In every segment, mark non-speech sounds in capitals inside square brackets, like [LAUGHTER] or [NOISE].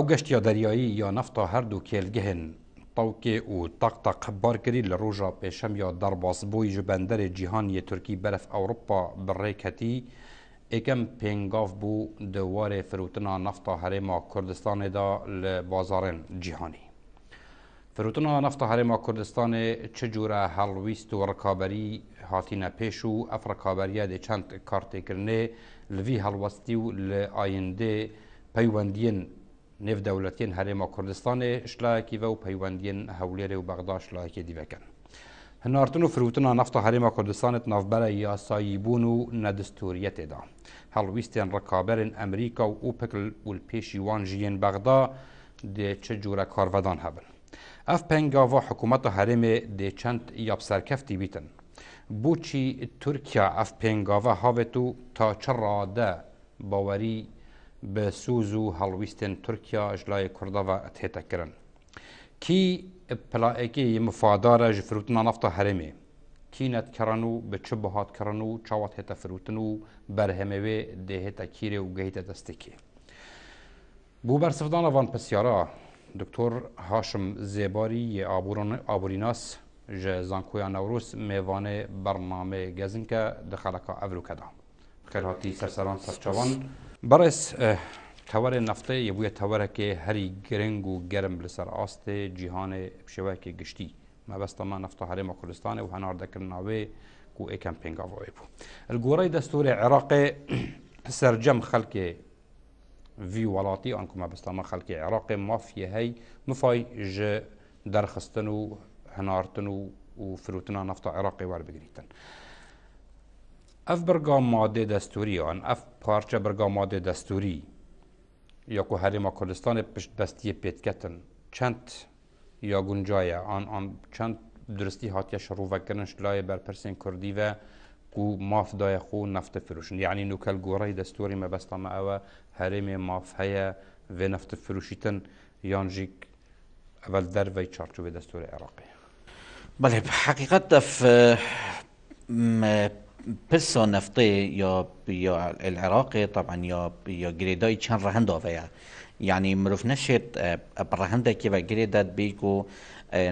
ئەو گەشتیا دەریایی یا نفتا هەردوو کێلگەهن تەوکێ و تەقتە قبارکردی لە ڕۆژە پێشەم یا دەرباسبووی ji بەندەرێ جیهانیە تورکی بەرف ئەوروپا بڕێکەتی ئێکەم پێنگاف بوو دەوارێ فروتنا نفتا هەرێما کوردستانێدا لە بازارێن جیهانی. فروتنا نفتا هەرێما کوردستانێ چ جورە هەڵویست و ڕکابەری هاتیە پێش و ئەف ڕکابەریە دێ چەند کارتێکردنێ لەوی هەڵوەستی و لە ئایندێ پەیوەندیین نێودەوڵەتیان هەرێمە کوردستانێشلایەکی بە و پەیوەندیان هەولێرە و بەغدا شلایەکی دیبەکەن. هەنارتن و فروتنە نفتا هەرێمە کوردستانت نافبەرە یاسایی بوون و نەدەستوریە تێدا. هەڵویستیان ڕکابەرن ئەمریکا و ئوپکل و پێشی وان ژیان بەغدا دێ چه جوورە کارڤدان هەبن. ئەف پێنگاوا حکوومەتە هەرێمێ دێچەند یاپسەرکەفتی بیتن. بۆچی تورکیا ئەف پێنگاوە هاوێت و تا چڕادە باوەری بە سوز و هەڵویستن تورکیا ژلای کوردەوە هێتەکردن کی پلاەکی مفادارە ji فروتنا nafta herêmê kî netkiran û bi çi bihatkirin û çawat hete firotin û berhemewê dê hêta kîrê û gehîte destekê Bû bersivdana van pisyara دکتۆر هاشم زێباری یê ئابوریناس ji zankoya Newrûs mêvanê bernamê gezinke di xeleka Evlukeda. Xêrhatî serseran serçavan. بەڕێز تەوەرە نفتە یەبووە تەوەرەکێ هەری گرنگ و گەرم لەسەر ئاستێ جیهانێ شێوەیەکی گشتی مەبەستەما نفتە هەرێمە کوردستانە و هەناردەکرد ناوێ و ئەکەم پێنگاوەوەی بوو. گۆڕی دەستوری عێراقێ [CLEARS THROAT] سرجەم خەلکێ وی وڵاتی ئەنکو مەبستەما خەلکی عێراقێ مافیە هەی مفای ji دەرخستن و هەنارتن و و فروتنا نفتە عێراقی وەربگریتن. اف برگام ماده دستوری آن اف پارچه برگام ماده دستوری یا که هریما کردستان پشت بستی پیت کتن چند یا گنجای آن آن چند درستی هاتیه شروع کردن شلای برپرسین کردی و کو ماف دای خو نفت فروشن یعنی نوکل گوره دستوری ما بستا ما او هریم ماف هیا و نفت فروشیتن یانجیک اول در وی چارچوب دستور عراقی بله حقیقت دف بسو نفطي يا يا العراقي طبعا يا يا جريداي كان رهندا فيا يعني مروف نشت آه، برهندا كيف جريدات بيكو آه،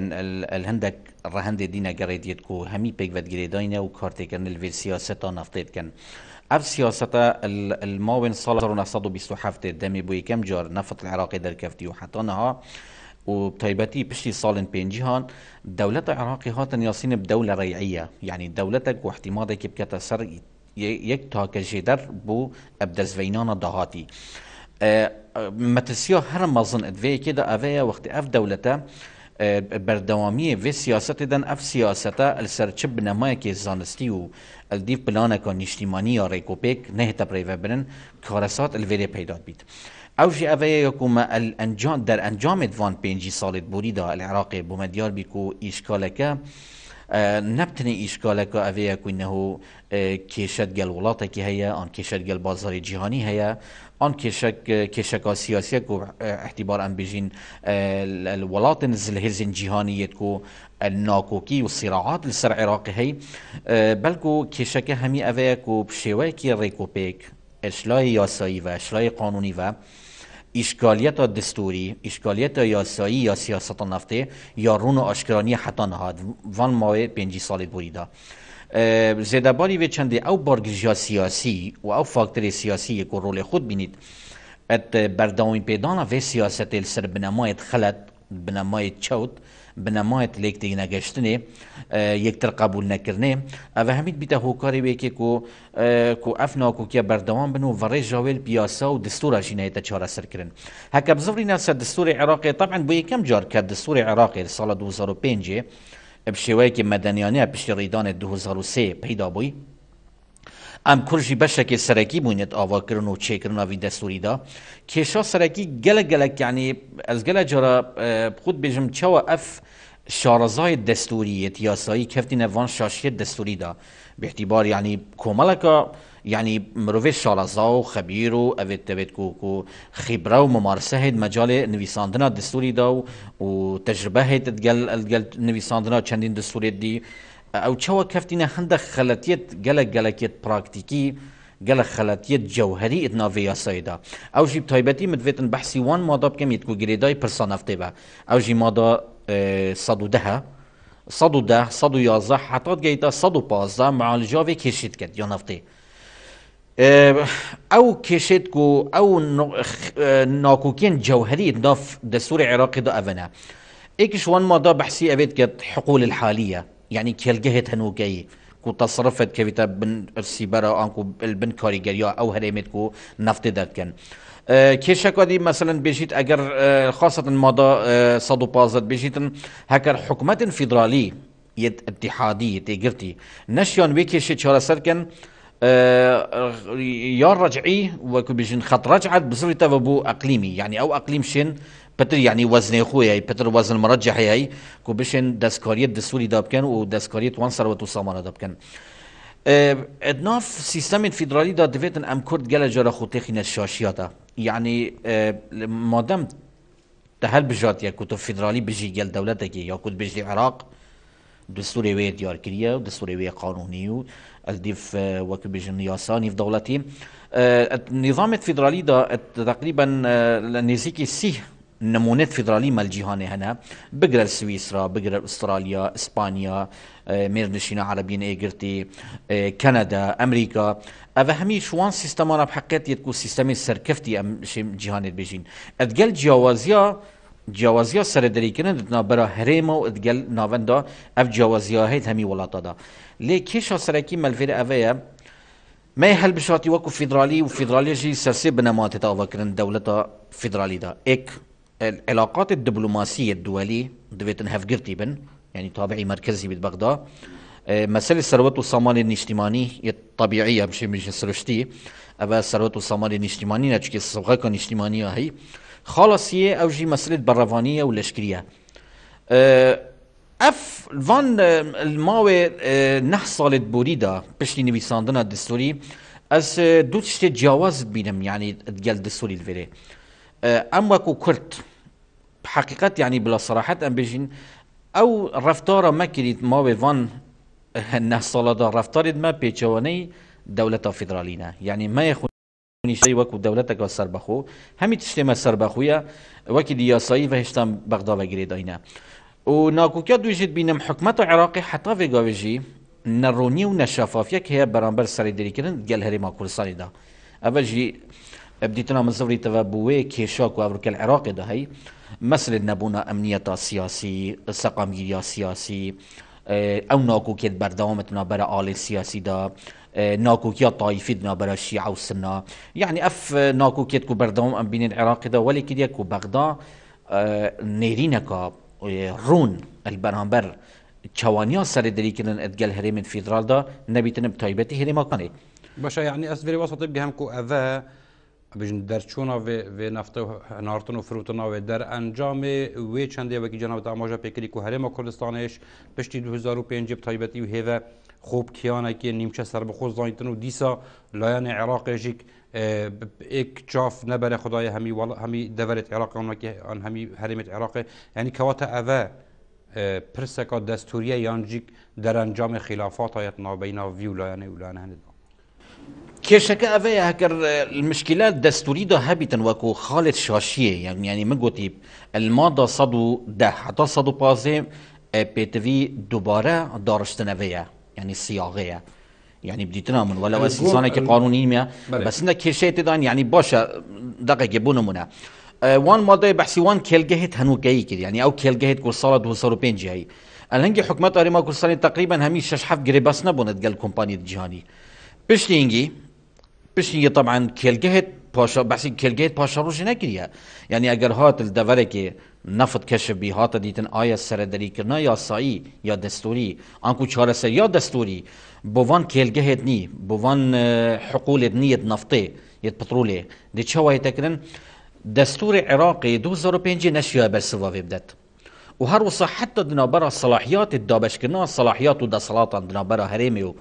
الهندك رهند دينا جريديتكو همي بيك فد جريداينا وكارتي كان الفير سياسة نفطي كان اف سياسة الماوين صالة 1927 دمي بوي كم جار نفط العراقي دركفتي وحطونها و بتایبەتی پشتی ساڵن پێنجیهان دەولەتە عراقی هاتە یاسینە بدەولە ڕێعە یعنی دەولەتە گوحتیمادێکی بکەتە سەر یەک تاکەژێدەر بوو ئەبدەزڤینانە داهاتی. مەترسیە هەر مەزن ئەدوەیەکێدا ئەڤەیە وەختی ئەف دەولەتە بەردەوامیە وێ سیاستی دەن ئەف سیاستە ئەل سەرچ بنەمایەکی زانستی و ئەلدیف پلانەکە نیشتیمانی یا ڕێکۆپێک نەهێتە پرێڤە برن کارەسات ئەلێ پیدا بیت. او ئەوژی ئەوەیە انجام ئەنجام دەرئەنجامێت وان پێنجی ساڵێت بوریدا عێراقی بۆمە دیار بیک و ئیشکالەکە اه، نەبتنی ئیشکالەکە ئەوەیە کوینەه اه، کێشت گەل وڵاتێکی هەیە ئەن کێشت گەل بازاری جیهانی هەیە ئەن کێشەکە سیاسەک و احتیبار نزل بژین اه، وڵاتن کو ناکوکی و ناکۆکی و سیراعات لەسەر عێراقی هەی بەلکو کێشەکە هەمی بشیوه و ریکو پیک ئەشلای یاسایی و ئەشلای قانونی و اشکالیت ها دستوری اشکالیت ها یاسایی یا سیاست نفته یا رون و آشکرانی حتی نهاد وان ماه پنجی سال بوریدا زیدباری به چند او بارگیجا سیاسی و او فاکتور سیاسی که رول خود بینید ات برداوین پیدانا و سیاست السر بنمایت خلط بنمایت چوت بنەمایەت لێک تێینەگەشتنێ یەکتر قبول نەکردێ ئەە هەمیت بیتە هۆکاری وێکێک و کو ئەف ناکوکیە بەردەوام بن و بەڕێ ژاوێل پیاسا و دستورە ژینایەتە چارەسەرکردن هەکە بزڕی ناسە دستوری عراقی طبعاً بۆ یەکەم جار کە دستوری عراقی ساڵە 2005 بشێوەیەکی مەدەنیانە پشتی ڕیدانە 2023 پیدا بووی ئەم کوژی بەشێکی سەرەکی بوونێت ئاواکردن و چێکردن ناوی دەسووریدا کێشە سەرەکی گەلە گەلەکیانی ئەزگەلە جۆرە خود بێژم چاوە ئەف شارەزای دەستوریەت یاسایی کەفتین ئەوان شاشیت دەستوریدا بەحتیبار ینی کۆمەڵەکە ینی مرۆڤێت شارەزا و خەبیر و ئەوێت دەوێت و و خیبرا و ممارسە هەیت مەجاالێ نویساندنا دەستوریدا و و تەجربە هەیت گەل ئەلگەل نویساندنا چەندین دەستورێت دی او چەوە کەفتینە هەندە خەلەتێت گله گەلەکێت پراکتیکی گەلە خەلەتیت جەوهری ئتناوی یاسایدا ئەوژی تایبەتی مدوێتن بحثی وان مادا بکەم یت و گرێدای پرسانەفتێ بە ئەوژی مادا ده صدو ده صدو یازه حتات گەیتا سەد و پازە معالجاوێ کێشیت کرد یا آه، کشید کو او آه، ناکوکین جوهری ناکوکیین دستور عراقی دا اونه ایکش وان مادا بحثی اوید کد حقول الحالیه يعني کێلگەهێت هەنووکەی كو تصرفت كفيتا بن سیبەرە ئەکو بن کاریگەریە ئەو هەرێمێت و نفتی دەکەن. کێشەکەی أه، مەمثلەن بێژیت ئەگەر أه، خاستن مادا 115 أه، بێژیتن هەکەر حکوومەتن فیدراالی یت اتحادی تێگرتی نەشیان وێ کێشی چارەسەرکەن، ااا آه، يار رجعي وكبشن خط رجعت بصري تبو اقليمي يعني او اقليم شن بتر يعني وزن خويا يعني بتر وزن مرجح هي يعني كبشن دسكاريت دسوري دابكن ودسكاريت وانصر وتوسامر دابكن آه، ادناف سيستم فيدرالي دا ديفيتن ام كورد جالا جرا خوتيخين الشاشياتا يعني آه، مادام تهل بجات يا كتب فيدرالي بجي جال دولتك يا كوت بجي العراق دستوری وی دیار کریه و دستوری وی قانونی و از دیف اه، وکی بیجن نیاسانی دولتی النظام اه، الفيدرالي دا تقريبا اه، نزيكي سيه نمونات فيدرالي مال جيهاني هنا بقرا سويسرا بقرا استراليا اسبانيا ميرنشينا عربيين ايجرتي كندا امريكا اذا همي شوان سيستم انا بحقيقه يتكون سيستم السركفتي ام جيهاني بيجين اتقل جوازيا جوازیا سردری کنه دتنا برا هریم و ادگل ناوندا اف جوازیا هیت همی ولاتا دا لی کیشا سرکی ملفیر اوه ما هل بشاتي وكو فيدرالي وفيدرالي جي سرسي بنمات تاوكرن دولتا فيدرالي دا ایک علاقات دبلوماسی دولی دویتن هف گرتی بن یعنی طابعی مرکزی بید بغدا يعني اه، سروت و سامان نشتیمانی یه طبیعی همشه میشه سرشتی مش سروت و سامان نشتیمانی نه چکه سوغه که نشتیمانی هایی خاڵسیە ئەو ژی مەسلت بە ڕەوانیە و لەشکریە. ئەف ڤان ماوێ نه ساڵت بوریدا پشتی نویساندنە دستوری ئەس دوو شتێ جیاواز بینم یعنی گەل دستوری لێرێ. ئەم وەکو کورت حقیقت یعنی بلا سەراحەت ئەم بژین ئەو ڕفتارە مەکریت ماوێ ڤان نه ساڵەدا ڕفتارێت مە پێچەوەنەی دەولەتە فیدرالینە یعنی مەیە وکو دولت نیشەی سر بخو همی تشتیم سر بخویا وکی دیاسایی و هشتم بغدا و گرید گرێداینا و ناکوکە دویجید بینم حکومت و عراقی حتا ێگاوێژی نەڕۆنی و نەشافافیەک هەیە بەرامبەر سەری دەریکردن گەل هەرێما کوردستانیدا ئەبە ژی بديتنا مزوري تبابوي كيشاك وافريكا عراق دا هی مثل نبونا امنیتا سیاسی سقامگیریا سیاسی او ناکو که بردامتنا بر آل سیاسی دا برا الشيعة والسنة يعني أف نابەرەشی ئەوسنا یعنی ئەف ناکۆکێت و بەردەوام ئەم بینین عێراقیدا بغدا نيرينكا رون البرامبر چوانیا ڕوون دری کنن سەری هریم ئەدگەل دا فیدرالدا نەبیتنم هریم هەرێماکانی باشە یعنی از ئەس بێری وەسەڵی در چونا و, و نفت و نارتن و فروتنا فروتنناوێ دەر ئەنجامێ وێ چندێ وەکی جەناوە ئاماژە پێکری و هەرێمە کوردستانش پشتی 2005 تایبەتی و هێوە خوب کیانکی نیمچه سر به خود زایتن و دیسا لایان عراق جیک ایک چاف نبره خدای همی وال همی دولت عراق آن که آن همی حرمت عراق یعنی کواتا اوه پرسکا دستوریه یانجیک در انجام خلافات آیت نابینا وی ولایانه ولایانه هند كشك أفيا هكر المشكلات دستوري ده هابتن وكو خالد شاشية يعني يعني من قوتي الماضى صدو ده حتى صدو بازي بي تفي دوباره دارشتن أفيا يعني صياغه يعني بدي تنامون ولا بس انسان كي قانوني ميا بس انك كل شيء تدان يعني باشا دقيقه بونمنا اه، وان ماده بحسي وان كل جهت هنو كده يعني او كل جهت كل صاله بينجي هاي الهنجي حكمة أريما كرساني تقريبا همي شش حف جري قريبا سنبونت قال كومباني الجهاني بشتينجي بشتينجي طبعا كيل جهت پاشا بسی کلگیت پاشا روش نکریا یعنی اگر هات الدوره که نفت کشف بی هات دیتن آیا سردری کرنا یا سایی یا دستوری آنکو چاره سر یا دستوری بوان کلگه نی بوان اه، حقول هد نی نفته ید پتروله دی چه وای تکرن دستور عراقی 2005 نشیه بر سوا بدت و هر وصا حتى دنابرا صلاحیات دابش کرنا صلاحیات و دا صلاطان دنابرا هرمی و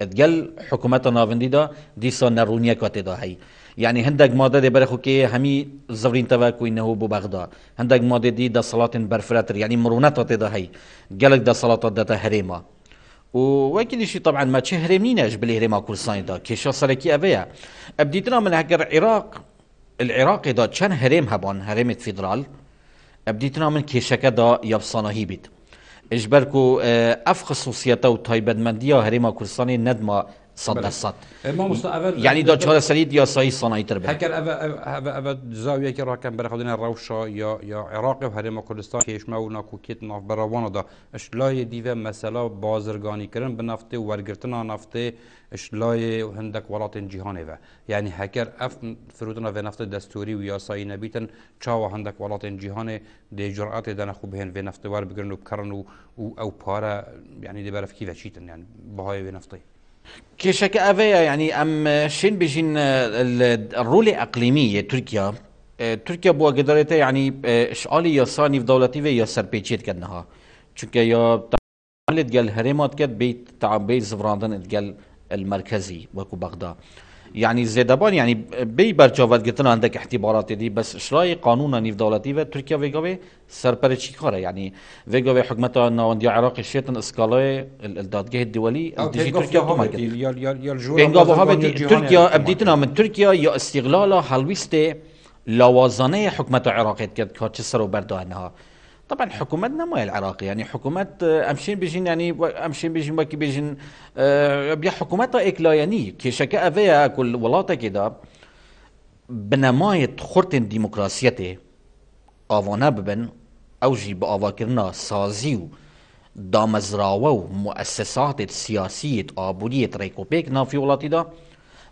ادگل حکومت ناوندی دا دیسا نرونیه کاتی دا هی يعني هندك ماده دي برخو كي همي زورين توا انه بو بغداد هندك ماده دي دا صلاه برفراتر يعني مرونات تدا هي قالك دا صلاه دا و وكل شي طبعا ما تشهري منيناش باللي هريما كرساني صار كي شصلكي ابيا ابديتنا من هكر العراق العراقي دا كان هريم هبان هريم فيدرال ابديتنا من كي شكا دا يبصانهي بيت اجبركو اف اه، خصوصيته وطيبت منديه هريما كرساني ندما صد بله. صد ما مستقبل یعنی دچار يا صاي سای تربه هكا هکر اول اول زاویه که راه كان بره خودنا يا يا یا عراق و هرم کردستان کیش مونا کوکیت ناف براوانا دا اش لاي مثلا مساله بازرغاني كرن نفت و ورگرتنا اش لاي هندك ولات جهاني و يعني هكا اف فرودنا في نفت دستوري و صاي نبيتن نبیتن چاوا هندک ولات جهانی دی جرأت دنا خوب في و نفت ور بگرن و او پارا یعنی دی برف کی وچیتن كشك افيا يعني ام شين بيجين آه، الرولة اقليمية تركيا آه، تركيا بوا قدرتها يعني آه، اشعالي يصاني في دولتي في يسر بيجيت كنها چونك يا تعمل جل هرمات كد بيت تعبيز فراندن تقال المركزي وكو بغداد يعني زيدبان يعني بي برچاوت گرتن عندك احتبارات دي بس شراي قانون نيف دولتي و تركيا ويغاوي سرپر چیکاره يعني ويغاوي حكمت نواندي عراق شيتن اسكالاي الدادگه الدولي آه، دي تركيا هم يا يا يا تركيا ابديتنا من تركيا يا استغلال هلويستي لوازانه حكمت عراقیت کرد که سرو بردانها طبعا حكومتنا ما العراق يعني حكومات آه، امشين بيجين يعني امشين بيجين وكي بيجين آه، بيا حكومات اكلا يعني كي شكا افيا كل ولاتا كده بنمايت خورتن ديمقراسيتي آوانا ببن او جي بآوا كرنا سازيو دامزراوه مؤسسات سياسية آبورية ريكوبيك نا في ولاتي دا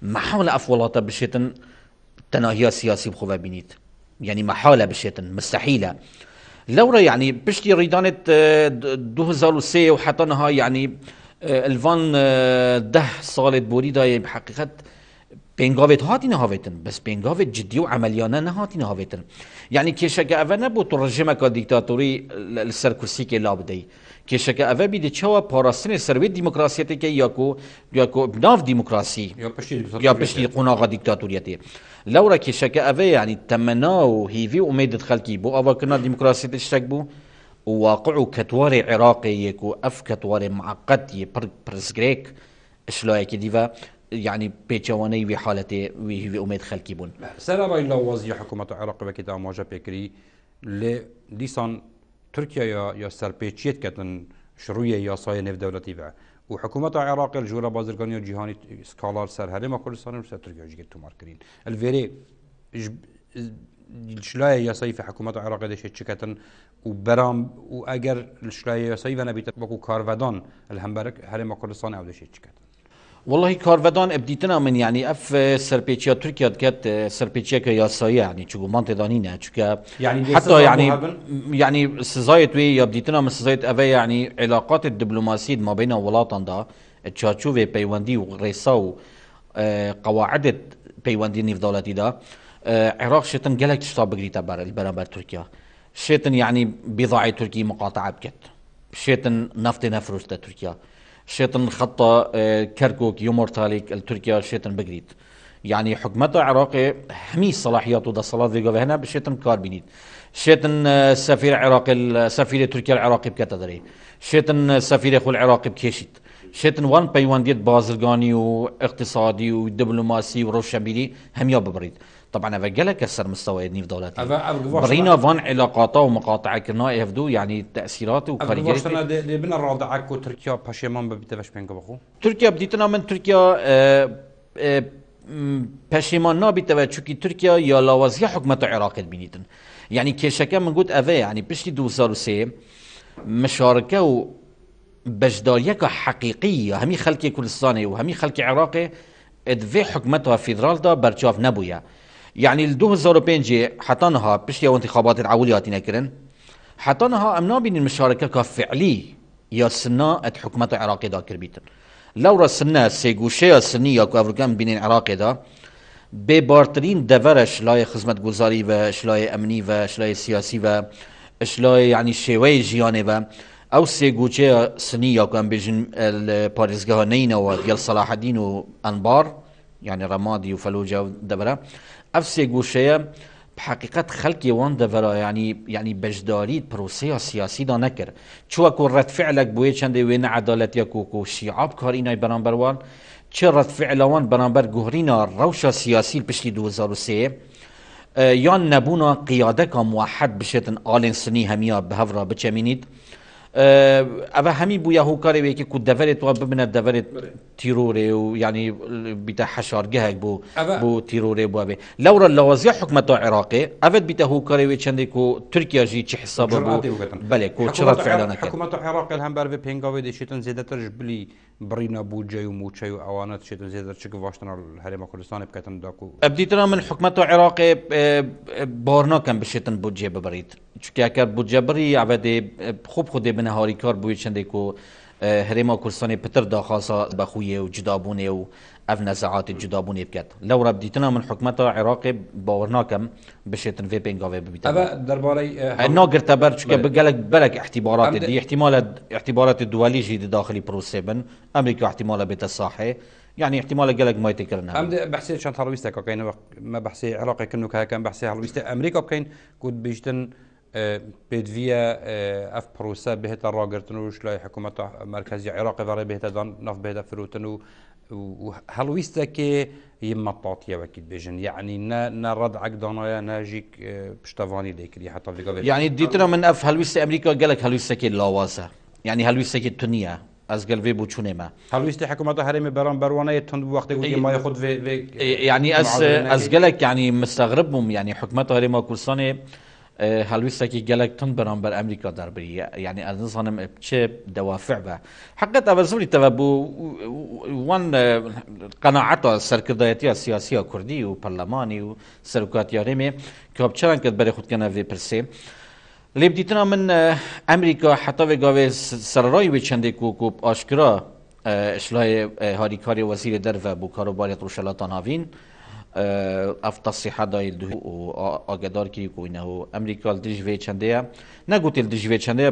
محاولة اف ولاتا بشيتن تناهية سياسي بخوة بينيت يعني محاولة بشيتن مستحيلة لورا يعني بشتي ريدانة اه، دوهزالوسي وحطنها يعني اه، الفان اه، ده صالت بوريدا بحقيقة پنگاوت هاتین هاوتن بس پنگاوت جدی و عملیانه نه هاتین هاوتن یعنی کشک اوه نبود تو رژیم که دیکتاتوری سر کرسی که لاب دی کشک اوه بیده چوا پاراستن سروی دیموکراسیت که یا کو یا کو بناف دیموکراسی یا پشتی قناقا دیکتاتوریتی لورا کشک اوه یعنی تمنا و هیوی و امیدت خلکی بو اوه کنا دیموکراسیت شتک بو وواقع كتواري عراقي يكو اف كتواري معقد يبر برزغريك شلويك ديفا يعني پیچوانەی وی حالەتێ ویهوی ئومێت خەلکی بوون سەرڕای لە وەزی حکوومەت و عێراقەکەی داماژە پێکری لێ دیسان تورکیا یا سەرپێچیت کەتن شروعە یاسای نێودەولەتیە و حکوومەت عێراق جوورە بازرگانی و جیهانی سکالار سەر هەرێمە کوردستان سەر تورکیاژگیر تومارکردین ئەلێرێ شلایە یاسایی في حکوومەت عێراق دەشێت چکەتن و بەرام و ئەگەر شلایە یاسایی وەنەبیتە بەکو کارڤدان هەمبەرک هەرێمە کوردستان أو دەشێت چکەتن والله کارودان ابديتنا من يعني اف سربيتشيا تركيا كات سربيتشيا که یاسایی يعني چگو من تدانی نه حتى يعني يعني يعني یعنی سزایت وی من سزايت افا يعني علاقات الدبلوماسيه ما بين ولاتاندا دا چاچوف پیوندی و اه، قواعد بيواندي نیف دولتی دا اه، عراق شتن تشتاب تشتا بگریتا البرابر تركيا شتن يعني بضاعه تركي مقاطعه بكت شتن نفط نفروز تركيا شيطن خطة آه، كركوك يومورتاليك التركيا شيطن بغريت يعني حكمته عراقي حمي صلاحياته دا صلاة ذي هنا بشيطن كاربينيت شيطن السفير آه، العراقي سفير تركيا العراقي بكتدري شيطن آه، سفير اخو العراقي بكيشيت شيطن وان ديت بازرگاني واقتصادي ودبلوماسي وروشنبيلي هم ببريد طبعا افجلا كسر مستوى في دولتي برينا فان علاقاته ومقاطعه كنا يفدو يعني تاثيراته وخارجيه دي بنا رادعك وتركيا باشيمان ببيتفش بينك بخو تركيا بديتنا من تركيا آه، آه، باشيمان پشیمان نابیتوه چونکی تركيا يا لاوازی حكمة عراق بینیدن يعني كيشكا من گوت يعني یعنی پشتی دو مشارکه و بجداریه که حقیقی حقيقية خلک خلقي و همی خلقي عراقي ادوه حکمت و دا برشاف نبويا يعني ال 2005 حطنها انتخابات العوليه العوليات كرن حطنها امنا بين المشاركه كفعلي يا سنا ات حكمه العراق دا كربيتن لو رسنا سيغوشيا سنية كو افريكان بين العراق دا بارترين دفر شلاي خدمت گزاري و شلاي امني و شلاي سياسي و شلاي يعني شوي جياني و او سيغوشيا سنية كو ام بيجن الباريزغاها و ديال صلاح الدين و انبار يعني رمادي وفلوجة ودبرة افسی گوشه گوشەیە حقیقت خلقی وان یعنی ینی چنده بەشداری عدالت سیاسیدا کو کو شیاب کار یا عدالت عدالەتەک وکو شیعاب کارینای وان چه ڕەتفعلەوان برانبر گهرین روش سیاسی پشتی یا یان قیاده کا موحد بشتن ئالین سنی به بەهڕا بچمینید، ئەە هەمی بوو یاهوکارێکی کو دەڤێتەوە ببنە دەڤێت تیرۆرێ و ینی بیتە حەشارگەهێک بوو بۆ تیرۆرێ بووابێ لەورە لە وەزیە حکومەتەوە عێراقی ئەvێت بیتە هوکارێوێ چندێک و تورکیاژی چ حساب بەێ کوچڕات فعلانەکە حکومەت عێراقل هەمبەر بە پێنگاوی دەشێتن زێدەتەرش بلی برينا بوجي وموشي وأوانات شيء زي ذا شكل واشتنا هريما كردستان بكتن داكو بديتنا من حكمة العراق بارنا كان بشيتن بوجي ببريد چونکی اگر بودجه بری عبد خوب خود به نهاری کار بوی چنده کو هریما کردستان پتر داخاسا بخویه و جدابونه و اف نزاعات جدا يبكت لو ربديتنا من حكمتا عراقي باورناكم ناکم بشتن وی پینگا وی بیت اوا درباره نا گرت بر چکه احتبارات دي احتمال احتبارات الدولي جديده داخلي 7 امريكا احتمال الصاحي يعني احتمال قلق ما يتكرنا ام بحسي شان هرويستا كاين ما بحسي عراقي كنو كان بحسي هرويستا امريكا كاين كود بيجتن آه، بيت فيا آه، اف بروسا بهتا راغرتن وش لاي حكومه مركزية عراقي فاري بهتا دان نف بهتا فروتن هەڵویستەکێ مەپاتیە وەکیت بێژن یعنی نەڕەت عگدانایە ناژیک حتى في حتا يعني ديتنا من ئەف هەلویستی ئەمریکا گەلک هەلویستەکە لاوازە یعنی يعني هەلویستەکە تو نییە ئەزگەل وێ بۆ چونێمە هەلویستی حکوومەتە هەرێمی بران بەروانەیە تند وقتی في, خود ینی يعني از ئەزگەلک ینی يعني مستغربهم يعني حكومة هرمي کوردستانی هەلویستێکی گەلەکتون بەرامبەر ئەمریکا دەربری یعنی ئەزانم چێ دەوافع بە حقت ئەبەزوری تەوە بوو وان قەنەعەتە سەرکردایەتیە سیاسیە کوردی و پەرلەمانی و سەرکاتیارێمێ کۆبچەران کرد بەرە خودکەنە وێ پرسێ. لێبدیتنا من ئەمریکا حتاێگاوێ سەرڕای وێ چندێک و کوپ ئاشکرا شلای هاریکاری وەزیری دەرە بوو کاروبارێت ڕوشەلاتان هاوین. آه، افتا صحة دايل دو و اگدار كي كو انه امریکا دج في چنده نه گوت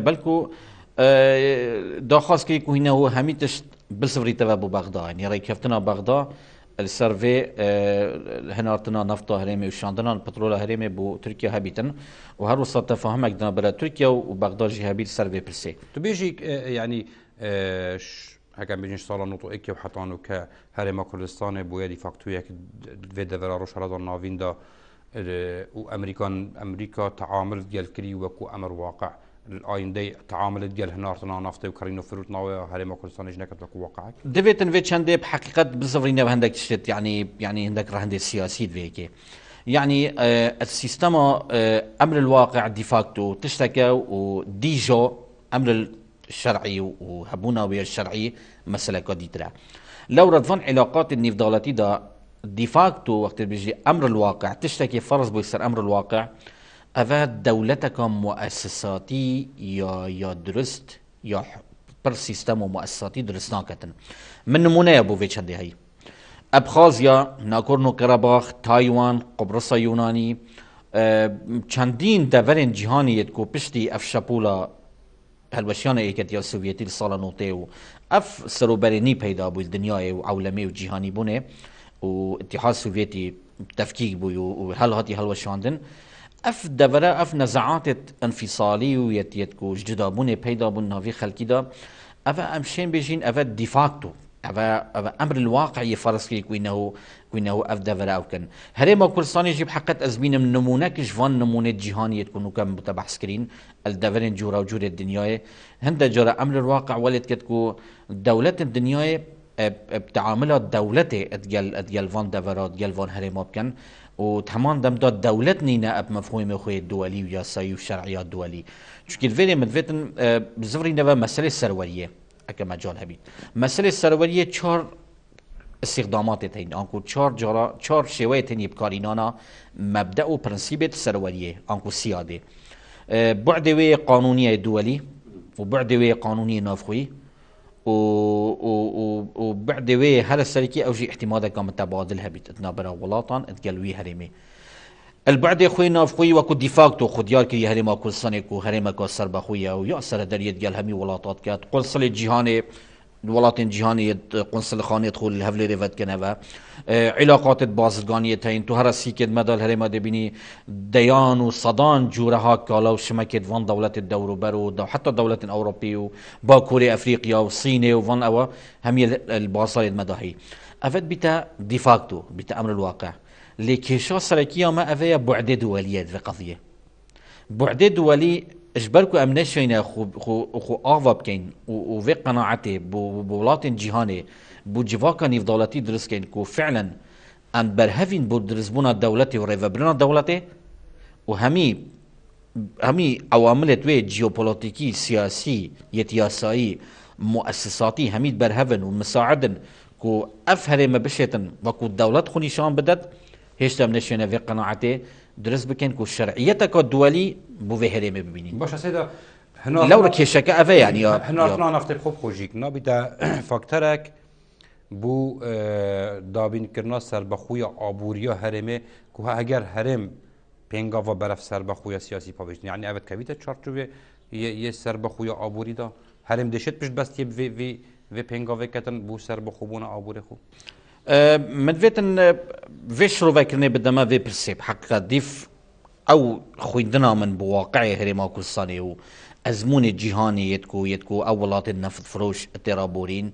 بلكو آه، دا خاص كيكو كو انه هميتش بسوري تو ابو بغداد يعني ري كفتنا بغداد السيرفي آه، هنارتنا نفط هريمي وشاندنا البترول هريمي بو تركيا هابيتن وهر وصلت تفاهمك دنا بلا تركيا وبغداد جهابيل سيرفي برسي تبيجي يعني اگر هەگەم بینین ساڵان ئۆتۆیکی و حتان و کە هەرێمە کوردستانێ بۆیە روش را devera roşaladan دا اه، و امریکان امریکا تعامل کری و کو امر واقع تعامل تعاملت گەل هەنارتنا نافتی و کەڕین و فرود ناوە هەرێمە کوردستانی ژنەکەت کو واقع دەبێتن وێ چندێ حقیقت بزڕینە هندک شتێت یعنی یعنی هندک هەندێک سیاسی که يعني السيستما اه، اه، امر الواقع دي ديفاكتو تشتكى وديجو امر الشرعي وهبونا ويا الشرعي مسألة كوديترا لو رضون علاقات النفضالاتي دا ديفاكتو وقت بيجي أمر الواقع تشتكي فرض بيصير أمر الواقع أفا دولتك مؤسساتي يا يا درست يا بر سيستم ومؤسساتي درستناكتن من نمونة يا بو فيتش هندي هي ابخازيا ناكورنو كرباخ تايوان قبرص يوناني أه، چندین دورن جهانیت کو پشتی افشاپولا هەلوەشیانە یەکەتیا سوڤەتی ساڵە نوتێ و اف سەرۆبەرێنی پیدا بووی دنیاە و ئەولەمێ و جیهانی بوونێ و اتحاد سوڤێتی تەفکیک بووی و هەڵهاتی هەڵوەشاندن ئەف دەبەرە اف نەزعاتت ئەنفیساڵی و یەتیەت و جدابوونێ پیدا بوون ناوی خەلکیدا ئەە ئەم شێن بێژین ئەە دیفاکت و امر الواقع يفرض كي كوينه كوينه افدا فلا اوكن هري ما كرسانيش بحقت ازمين من نمونه كش فان نمونه جهانيه تكون كم متبح سكرين الدفرين جورا وجور الدنيا هندا جورا امر الواقع ولد كتكو دولة الدنيا بتعاملها دولة اتجل اتجل فان دفرا اتجل فان هري ما بكن وتمام دم داد دولة نينا اب مفهوم خوي الدولي ويا سايو شرعيات دولي شكل فيلم فيتن بزفرين دفا مسألة سرورية اگه مجال هبید مسئله سروری چهار استخدامات تین آنکو چهار جرا چهار شیوه تین یبکارینانا مبدأ و پرنسیب سروریه آنکو سیاده بعد وی قانونی دولی و بعد وی قانونی نافخوی و و و بعد وی هر سرکی اوجی احتمال کم تبادل هبید اتنا برا ولاتان اتقلوی هرمی البعد خوی نافخوی وکو دیفاک تو خودیار ما کل کلسانه کو ما کو سر بخوی و یا سر دریت گل همی ولاتات کرد قنصل جهان ولاتین جهانی قنصل خانه خو لهفلی رفت کنه و علاقات بازرگانی این تو هر سی که مدال ما دبینی دیان و صدان جوره ها کالا و شمکت وان دولت دورو برو دو حتی دولت اوروپی و با کره افریقیا و سینه و وان او همی البازار مداهی افت بیتا دیفاکتو بیتا امر الواقع لي كيشا سركيا ما أفيا بعد دولية في قضية بعد دولي اجبركو ام نشينا خو خو خو اغضب كاين و في قناعتي بو بولات جيهاني بو جيفاكا نيف دولتي درس كاين كو فعلا ام برهفين بو درزبونا دولتي و دولتي و همي همي عوامل توي جيوبوليتيكي سياسي يتياسايي مؤسساتي هميد برهفن ومساعدن كو افهري ما بشيتن وكو دولت خوني شان بدت هم نشونه وی قناعت درست بکەن [CLEARS THROAT] و شەرعیەتەکە دووەلی بۆ وێ هەرێمە ببینین باش سێدا لەورە کێشەکە ئەڤ یانی هەفتێ خۆ فاکترک نابیدا دابین کرنا سربخوی سربەخوی ئابوووریە هەرێمێ کو هەگەر هەرێم پێنگاوە بەرەف سربخوی سیاسی پاوێشتنی یعنی ینی یه سر یه سربخوی آبوری دا حرم دشت پشت بەستی کتن بو سر بخوبون ئابوووری خوب Medveten veš فيش رو فاكرني بدا ما في برسيب حقا ديف او خويندنا من بواقعي هريما كوساني و أزمون الجهاني يتكو يتكو أولات النفط فروش الترابورين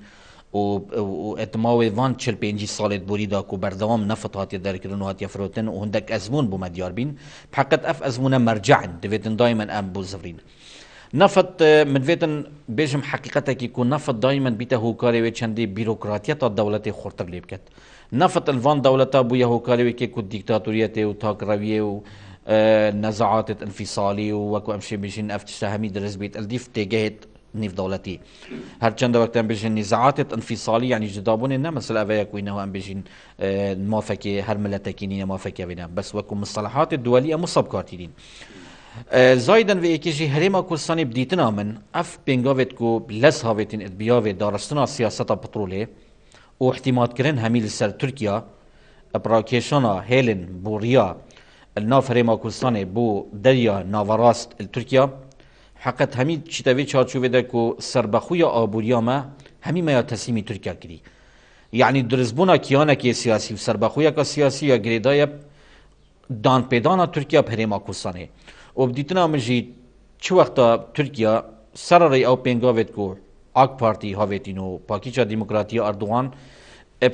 و و اتماوي فان تشل بينجي صالت بوريدا كو بردوام نفط هات يدار كرن هات يفروتن هندك أزمون بو مديار بين بحقت أف أزمون مرجعن ديفيتن دايما أم بو زفرين نفط آه، من بێژم بيجم حقيقة يكون نفط دائما بيته هو كاري دەوڵەتی بيروقراطية الدولة خورتر ليبكت ئەلوان الفان دولة هۆکارەوێکێک يهو كاري و تاکڕەویە ديكتاتورية آه، نەزعاتت ئەنفیساالی و وكو أمشي بژین ئەفتشتا هەمی دەست بيت الديف تێگەهێت نيف دولتي هرچند وقت ام بيجين نزاعات انفصالي يعني جدابون نه مثلا اوي كوينه ام بيجين آه، موافقه هر ملتكيني موافقه بينا بس وكم مصالحات الدوليه مصاب كارتين Zayden ve ekiji herema Kurdistanê bidîtina min ev pêngavet ku les havetên edbiyavê darastina siyaseta petrolê û ihtimatkirin hemî li ser Tirkiya راکێشانە هێلن بۆ ڕیا نافرێما کوردستانێ بۆ دەریا ناوەڕاست تورکیا حقت هەمی چیتەوێ چارچوێدە و سربەخویە ئابوووریامە هەمی مەیا تەسیمی تورکیا کردی یعنی درستبوونا کیانەکی سیاسی و سربەخویەکە سیاسیە گرێدایە دانپێدانە تورکیا پەرێما کوردستانێ Obdîtina min jî çi wexta Tirkiya serarê ew pêngavêt ku AK Partî havêtîn û Pakîça Demokratiya Erdogan ev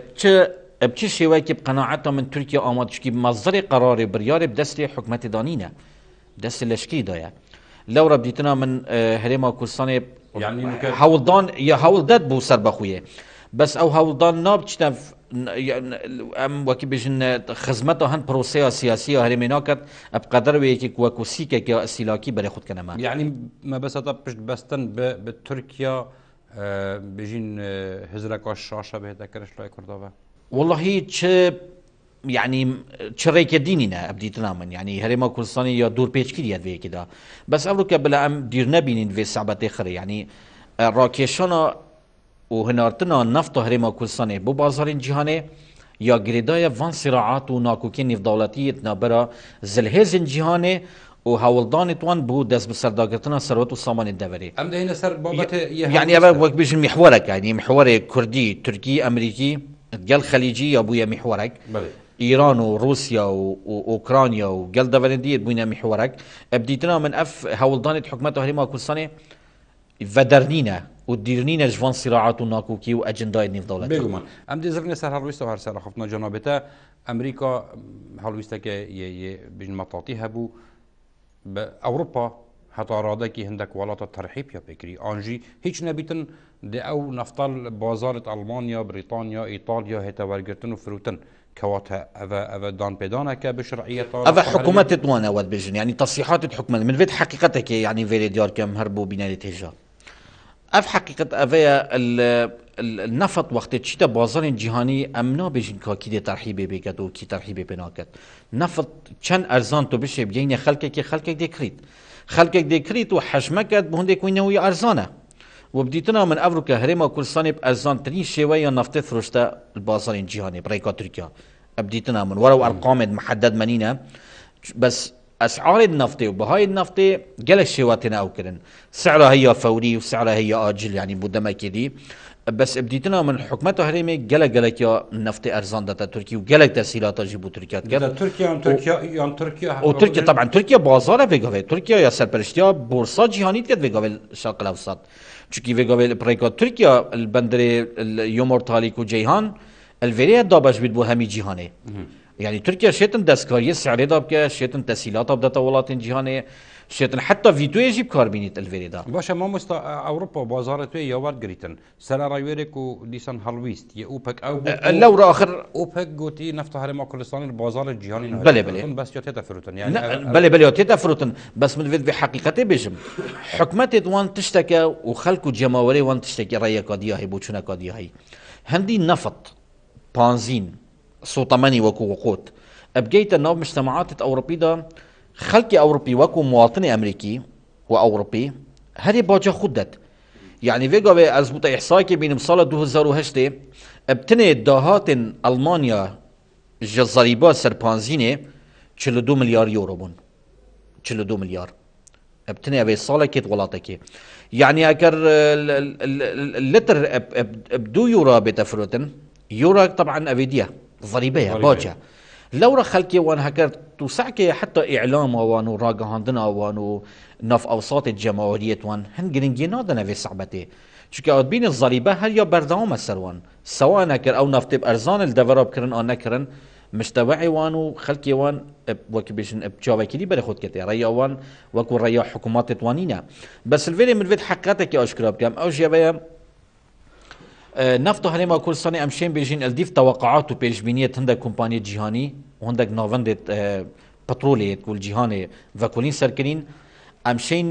e çi şêwekî qenaeta min Tirkiya amad çikî mezerê qerarê biryarê bi destê hikmetê danîne destê leşkî da ye. Lewra dîtina min e, herêma Kurdistanê e- hewldan ya hewldet bû serbexuyê. Bes ew hewldan nabçîne ام وکی بجن خدمت هند پروسه سیاسی هر مینا کرد اب قدر وی که کوکوسی که که سیلاکی برای خود کنه ما یعنی ما بس تا پشت بستن به به ترکیه بجين هزرك الشاشة بهدا كرش لاي كردوفا والله تش يعني تشريك ديننا ابدي تنامن يعني هرما كلساني يا دور بيتش كي يد كده بس امرك بلا ام دير نبينين في صعبه خري يعني راكيشنا û hinartina neftoherêma Kurdistanê bi bazarên cîhanê ya girêdaya van siraat û nakokên nêvdaletiyê nabera zilhêzên cîhanê û hewildanê wan bû dest bi serdagirtina servet û samanên deverê. Em de hêne ser yani ev wek bijin mihwarek yani mihwarê Kurdî, Tirkî, Emerîkî gel xelîcî ya bûye mihwarek. ايران وروسيا واوكرانيا وقال دفلندية بوينا محورك ابديتنا من اف هولدانة حكمته هريما كلسانة فدرنينا وديرنينا جوان صراعات ناكوكي واجنداي نيف دولت بيگومان ام دي زرنه سر هر ويستو هر سر خفنا جنابتا امريكا هر ويستا كي ي بجن مطاطي هبو اوروبا حتى رادكي هندك ولاتا ترحيب يا بكري انجي هيج نبيتن دي او نفطل بازارة المانيا بريطانيا ايطاليا هتا ورگرتن وفروتن كواتا أفا أفا دان بيدانا كبشرعية أفا حكومة تطوانا ود بجن يعني تصريحات الحكومة من فيت حقيقتك يعني فيري ديار كم هربوا بنا لتهجار اف حقیقت اوه النفط وقتی چی تا بازار جهانی امنا بجین که کی ترحیب بگد و کی ترحیب بناکد نفط چند ارزان تو بشه بگین خلکه که خلکه دکریت خلکه دکریت و حجمکت به هنده کوینه وی ارزانه و بدیتنا من افرو که هرما کلسانی ارزان ترین شیوه یا نفت فروشته بازار جهانی برای ترکیه ابدیتنا من ورا ارقام محدد منینه بس اسعار النفط وبهاي النفط قالك شواتنا او كرن سعرها هي فوري وسعرها هي اجل يعني یعنی بدما كدي بس بديتنا من حكمت هرمي قالك قالك يا نفط ارزان داتا تركي وقالك تسهيلات جيبو تركيا تركيا تركيا تركيا يان تركيا وتركيا طبعا تركيا بازار فيغاوي تركيا يا سرپرشتیا بورصا جهانی تکت فیغاوی الشرق الاوسط چونکی فيغاوي بريكا تركيا البندري اليومورتاليك وجيهان الفيريا دابش بيد بو همي جهانه يعني تركيا شيتن دستكارية سعري داب كا شيتن تسهيلات بدأت ولاتن جهانية شيتن حتى فيتو يجيب كاربينيت الفيريدا باشا ما مست اوروبا بازارت يا وارد جريتن سلا رايوريك وديسان هالويست يا اوبك او اللورا اخر اوبك قوتي نفط هرم كردستان البازار الجهاني بلي بلي بس يوتيتا فروتن يعني لا بلي بلي يوتيتا فروتن بس من في حقيقتي بيجم حكمتي وان تشتكي وخلكو جماوري وان تشتكي رايك قد ياهي بوشنا قد ياهي هندي نفط بانزين سوطماني وكو وقوت أبجيت أنه مجتمعات أوروبي دا خلقي أوروبي وكو مواطني أمريكي وأوروبي هذه باجا خدت يعني فيجا بي أزبط إحصائك بين مصالة هشتي ابتني داهات ألمانيا جزاريبا سربانزيني 42 مليار يورو بون 42 مليار ابتني ابي صاله كيت كي يعني اكر اللتر اب, أب دو يورا بتفروتن يورا طبعا افيديا ضريبه باجا لورا خلقي وان هكر توسعكي حتى اعلام وان وراغا هاندنا وان نف اوساط الجمهوريه وان هن جرينجي نادنا في صعبتي چونکه بین الضریبه هر یا بردوام سروان سواء نکر او نفت ارزان الدوراب کرن آن نکرن مشتوعی وان و خلقی وان وکی بیشن بچاوکیلی بر خود کتی ریا وان وکو ریا حکومات توانینا بس الویلی من وید حقیقتا که اشکراب کم او جیوه آه، نفت و هەرێما امشین ئەم شێن بێژین ئەلدیف تەواقعات و پێشببینیت هەندە کۆمپانیە جیهانی و هەندێک ناوەندێت پترۆلێت کول جیهانێ ڤکولین سەرکردین ئەم شین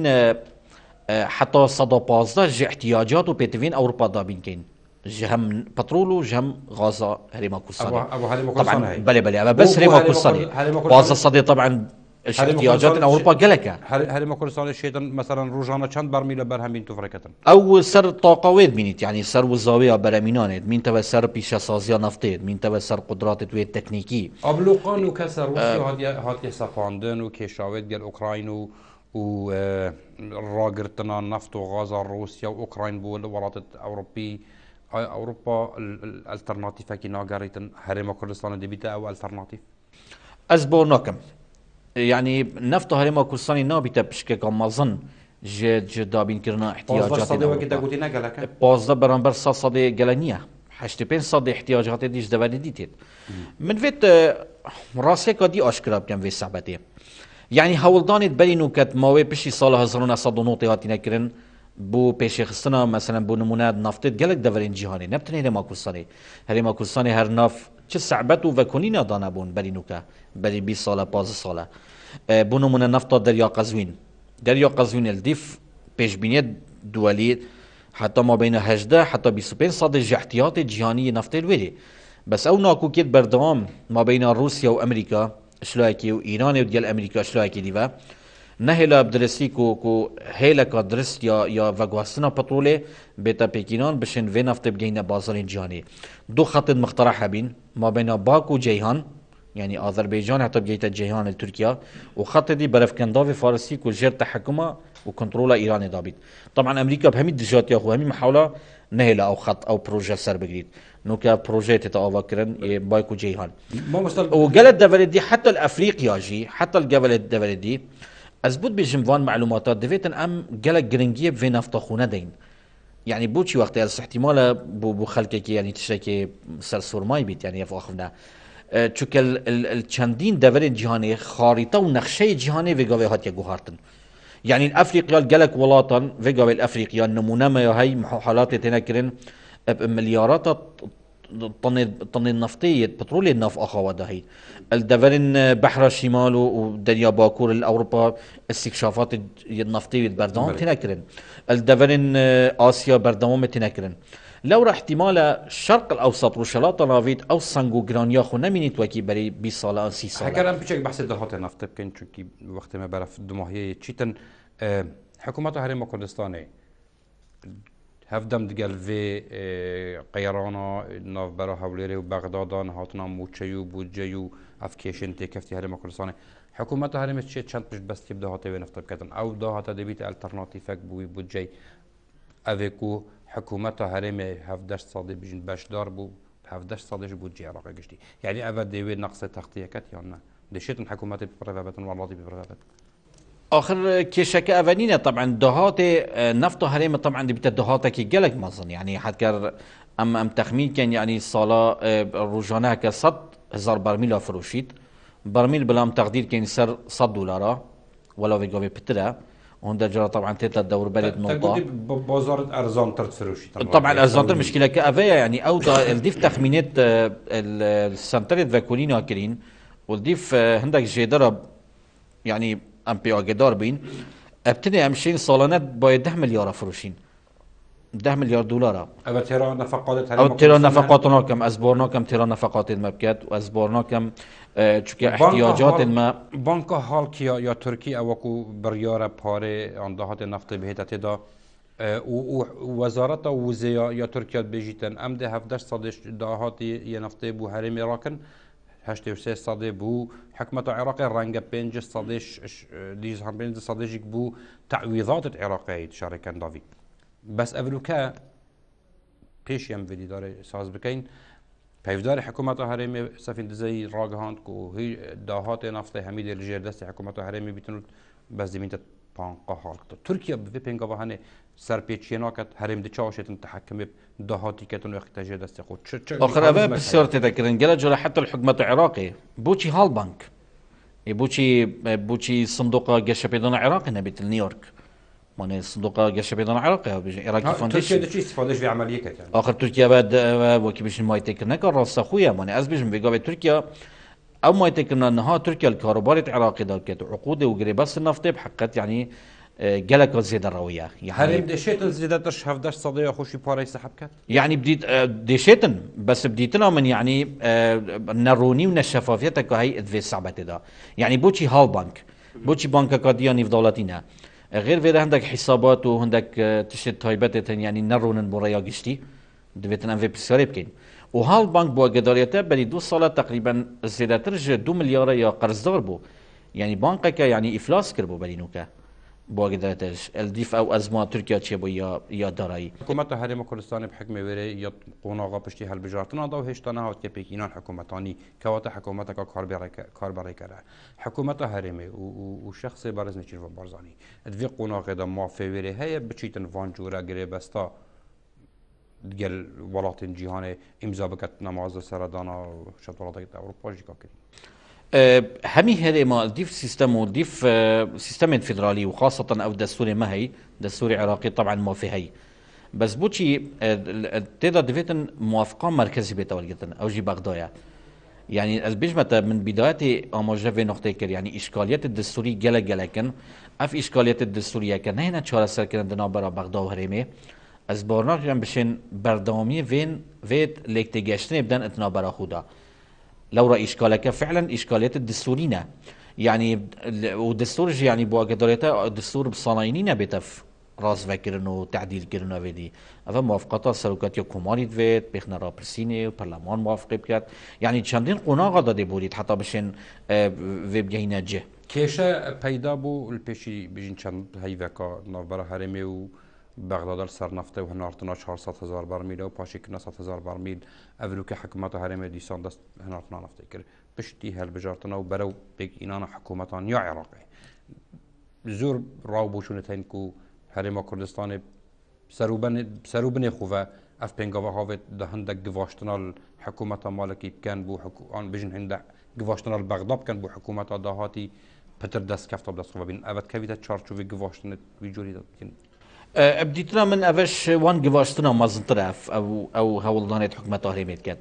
حتا 115 ji احتیاجات و پیتوین پێتوین دابین دابینکەین جهم پترول بترول وجهم غازة هريما كرساني طبعا بله بله بس هريما كرساني غازة صدي طبعا احتياجات اوروبا جلكا هل ما كل كردستان الشيطان مثلا روجانا چند برمي لبرهمين تفركتن او سر طاقويد مينيت يعني سر وزاوية برمينان مين تبع سر بيشا سازيا نفطيد مين تبع سر قدرات توي تكنيكي ابلوقان وكسر روسيا اه. هاتي هاتي صفاندن وكيشاويد ديال اوكراين و و اه، راقرتنا نفط وغاز روسيا واوكراين بول ورات اوروبي اه، اوروبا الالترناتيف كي ناقريتن هرم كردستان بيتا او الترناتيف از بو ناكم يعني نفط هرما کوردستانی نابیتە پشکێکە مەزن ژێ دابین کردنا احتیاجات پازدە بەرامبەر سا سەدێ گەلە نییە هشت پێ سەد احتیاجاتێ دیش دەوەری دیتێت منێت ڕاستێکا دی ئاشکرا بکەم وێ سەبەتێ یعنی هەوڵدانێت بەرین و کەت ماوەی پشی ساڵ 1990 بو بۆ پێشێخستنا مثلا بو نمونات نفتێت گەلک دەوەرین جیهانی نەبتنی هەرێما کوردستانی هەرێما کوردستانی هر ناف چه سعبەت و ڤەکۆنی بون بلی نوکه بلی بی ساڵە پاز ساڵە بۆ نمونە نفتا قزوین در یا قزوین الدیف پیش پێشبینێت دولی حتی ما بینە هەجدە حتا 25 ساڵی ژەحتیاتی جیهانی نفتێ بس او ناکو ناکوکێت بردوام ما بین روسیا و امریکا شلوکی و ایران و دیل امریکا شلوکی دیوه نهلا بدرسی کو کو هیلا کا درست یا یا وگواسنا پتوله بیتا پیکینان بشن وین افت بگین بازارین جانی دو خط مقترح بین ما بین باکو جیهان يعني اذربيجان حتى بجيت جيهان لتركيا وخط دي برفكندا فارسی فارسي جر جير و کنترول ايراني دابید طبعا امريكا بهمي دجات يا اخو همي محاوله نهلا او خط او پروژه سر بجريت نوكا بروجي تتاوا كرن بايكو جيهان وقالت دفلت دي حتى الافريقيا جي حتى حتی دفلت دولدی از بود به جنوان معلومات دویت ام گلک گرنگی به نفت خونه دین بود چی وقتی از احتمال بو بو خلقك يعني تشكي سر سرماي بید یعنی في اخفنا اه، چوکل چندین دور جهانی خاریتا و نقشه جهانی وگاوی هات گوهارتن يعني الافريقيا الجلك ولاطن وگاوي الافريقيا نمونه ما هي محاولات تنكرن مليارات الطنة النفطية بترولي النف أخوا دهي الدفرن بحر الشمال ودنيا باكور الأوروبا استكشافات النفطية بردام تنكرن الدفرن آسيا بردام تنكرن لو راح احتمال الشرق الاوسط وشلاطة نافيت او سانجو جرانيا خو نميني توكي بري بي صالا سي صالا حكرا بيشك بحث دهات نفط بكن چونكي وقت ما برف دمهيه تشيتن اه، حكومة هرم كردستاني هفدم دگل و اه، قیرانا ناف برا حولیره و بغدادا نهاتنا موچه و بودجه و افکیشن تکفتی هرم کلسانه حکومت هرم چه چند پشت بستیب بده هاته و نفتب بکتن او ده هاته دبیت الترناتیفک بوی بودجه اوکو حکومت هرم هفدش ساده بجن بشدار بو هفدش صادش بودجه عراقه گشتی یعنی اول دیوی نقص تختیه کت یا نه دشتن حکومت بطن بپرفبتن والله بطن اخر كيشك افانينا طبعا دهات اه، نفط هريمه طبعا دي بتدهاتك قلق مظن يعني حتى ام ام تخمين كان يعني صاله اه، روجانا ك صد هزار برميل فروشيت برميل بلام تقدير كان سر 100 دولار ولا في قوي بترا هوندا جرى طبعا تتلا دور بلد نوطا بازار ارزان ترت فروشي طبعا ارزان تر مشكله كافيا يعني او ديف تخمينات السنتريت اه، فاكولينا كرين والديف هندك جيدرب يعني دار بین ابتدی همشین سالانه باید ده میلیارد فروشین ده میلیارد دلار او تیرا نفقات او تیرا نفقات از بار کم تیرا نفقات ما و از بار کم چونکه احتیاجات ما بانک حال کیا یا ترکی او کو بریار پاره اندهات نفت بهت تدا و وزارت و وزیا یا ترکیه بجیتن ام ده 17 صدش دهات یه نفته بو هشت و سه هەشتێ سێ سەدێ بوو حکومەتە عێراقی ڕەنگە پێنج سەدێش دیزهان پێنج سەدێژێک بوو تەویزاتت عێراقی شارێکەنداوی بەس ئەڤلوکە پێش ویدی داره ساز بکن پیفدار حکومت هەرێمی سفین دزی ڕاگەهاند که هی داهاتێ نفت هەمی دێ لەژێر دەستی حکوومەتە هەرێمی بتن بەس دیمینتە پانقه هالکتر ترکیه به پنگا و هنه سرپیچینا کت هرم دی چاوشت تحکم دهاتی کتون وقت تجه دست خود چه چه آخر اوه بسیار تذکرن گله جرا حتی الحکمت عراقی بوچی هال بانک بوچی بوچی صندوق قرش پیدان عراق نبیت نیویورک من صندوق پیدان قرش بيدان عراقي عراقي فونديشن تركيا دشي استفادش في عملیه كتان اخر ترکیه بعد و کی بیش مایتکر نکار راست خویه من از بيجم بيقابل ترکیه او ما يتكلمنا انها تركيا الكهرباء العراقي داركت عقود وقري بس النفط بحقت يعني جلك آه، زيد الروية يعني هل بديشيتن زيادة هفداش صدية خوشي باري سحبكت يعني بديت آه، ديشيتن بس بديت لها من يعني آه، نروني ون الشفافيتك هي ادفي صعبة دا يعني بوشي هاو بانك بوشي بانكا كادياني في دولتنا غير في عندك حسابات وعندك تشت هايبتتن يعني نرونن برايا قشتي دبيتن في بسياري بكين و هال بانک بۆ گەدارێتە بەری دو ساڵە تقریبان زیاتر ژ دو ملیارە یا قەرزدار بوو یعنی بانکەکە یعنی ئیفلاس کرد بۆ بەرینوکە بۆ گەدارێتش ئەلدیف ئەو ئەزما تورکیا چێ بۆ یا یا دارایی حکوومەتە هەرێمە کوردستانی بحکمێ وێرە یا قۆناغا پشتی هەلبژارتنادا و هێشتا ناهات کە پێکینان حکوومەتانی کەواتە حکوومەتەکە کاربڕێکەرە حکوومەتە هەرێمێ و شخصی بەرز نچیر بە بارزانانی دوێ قۆناغێدا مافێ وێرە هەیە بچیتن ڤانجورە گرێ بەستا گل ولاتن جهان امضا بکت نماز سردانا شد ولاتت اروپا جیکا کرد اه، همی هره ما و سيستم وديف اه، سيستم فيدرالي وخاصة أو دستور ما هي دستور عراقی طبعا ما في هي بس بوشي اه، تدا دفيتن موافقة مركزي بتولجتن أو جي یعنی يعني بیش متى من بدایت أموجة و نقطة كر يعني إشكاليات دستوری گله گله کن أف إشكاليات الدستورية كن هنا شارة سركن دنا برا بغداد وهرمي از بارناک هم بشین بردامی وین وید لکته گشتن بدن اتنا برا خودا لو را که فعلا اشکالیت دستوری نه یعنی و دستورش یعنی بو اگه دستور نه نبیتف راز وکرن و تعدیل کرن ویدی اول موافقتا سروکت یا کمانید وید بخنه را پرسینه و پرلمان موافقه کرد یعنی چندین قناقا داده بودید حتی بشین ویبگهی جه کشه پیدا بو پیشی بجین چند هیوکا نوبر حرمه و بغداد سر نفت و چهار 400 هزار برمیل و پاشی کنا 100 هزار برمیل اولو که حکومت هرم دیسان دست هنرتنا نفت کرد پشتی هل بجارتنا و برو بگ اینان حکومتان یا عراقی زور راو تین کو هرم کردستان سروبن سروبن خوفه اف پنگاوه هاوت ده هندک گواشتنا حکومت مالکی بکن بو حکومت آن بجن هندک گواشتنا بغداد بکن بو حکومت دهاتی پتر دست کفتا دست خوفه بین اوت کویده چارچوی گواشتن ویجوری داد بکن بديتنا من افش وان جواشتنا مازن طرف او او هولدانة حكمة طاهري ميتكات